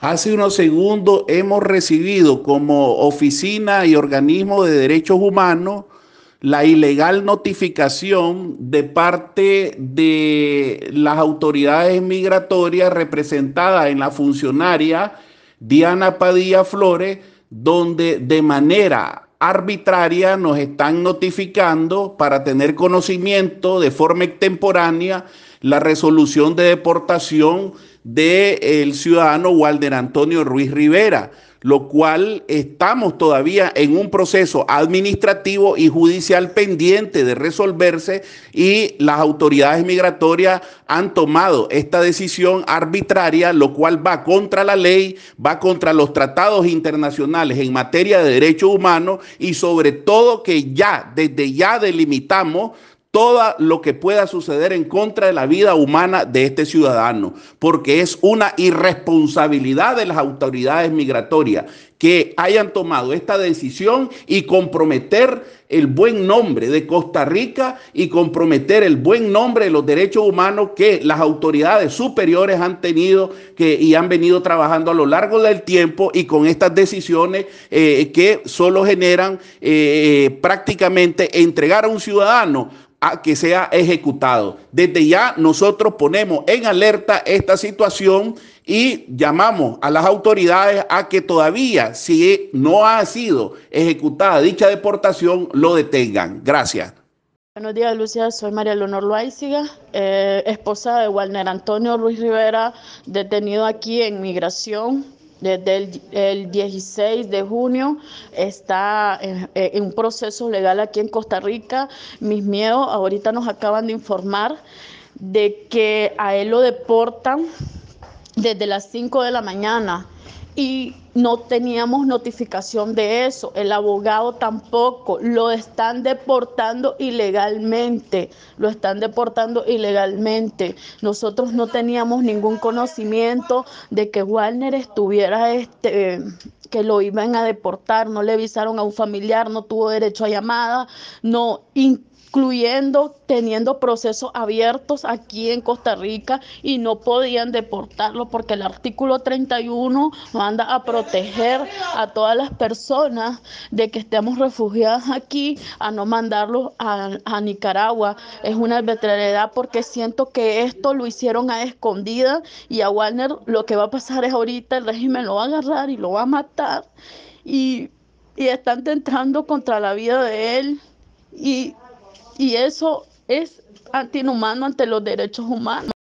Hace unos segundos hemos recibido como oficina y organismo de derechos humanos la ilegal notificación de parte de las autoridades migratorias representadas en la funcionaria Diana Padilla Flores, donde de manera arbitraria nos están notificando para tener conocimiento de forma extemporánea la resolución de deportación del ciudadano Walder Antonio Ruiz Rivera, lo cual estamos todavía en un proceso administrativo y judicial pendiente de resolverse y las autoridades migratorias han tomado esta decisión arbitraria, lo cual va contra la ley, va contra los tratados internacionales en materia de derechos humanos y sobre todo que ya, desde ya delimitamos todo lo que pueda suceder en contra de la vida humana de este ciudadano, porque es una irresponsabilidad de las autoridades migratorias que hayan tomado esta decisión y comprometer el buen nombre de Costa Rica y comprometer el buen nombre de los derechos humanos que las autoridades superiores han tenido que, y han venido trabajando a lo largo del tiempo y con estas decisiones eh, que solo generan eh, prácticamente entregar a un ciudadano a que sea ejecutado. Desde ya nosotros ponemos en alerta esta situación y llamamos a las autoridades a que todavía, si no ha sido ejecutada dicha deportación, lo detengan. Gracias. Buenos días, Lucía. Soy María Leonor Loaiziga, eh, esposa de Walner Antonio Ruiz Rivera, detenido aquí en Migración desde el, 16 de junio está eh, en, un proceso legal aquí en Costa Rica. Mis miedos, ahorita nos acaban de informar de que a él lo deportan desde las 5 de la mañana y no teníamos notificación de eso, el abogado tampoco, lo están deportando ilegalmente, lo están deportando ilegalmente. Nosotros no teníamos ningún conocimiento de que Walner estuviera este que lo iban a deportar, no le avisaron a un familiar, no tuvo derecho a llamada, no incluyendo teniendo procesos abiertos aquí en Costa Rica y no podían deportarlo porque el artículo 31 manda a proteger a todas las personas de que estemos refugiadas aquí, a no mandarlos a, Nicaragua. Es una arbitrariedad porque siento que esto lo hicieron a escondida y a Warner lo que va a pasar es ahorita el régimen lo va a agarrar y lo va a matar y, y están tentando contra la vida de él y y eso es antinumano ante los derechos humanos.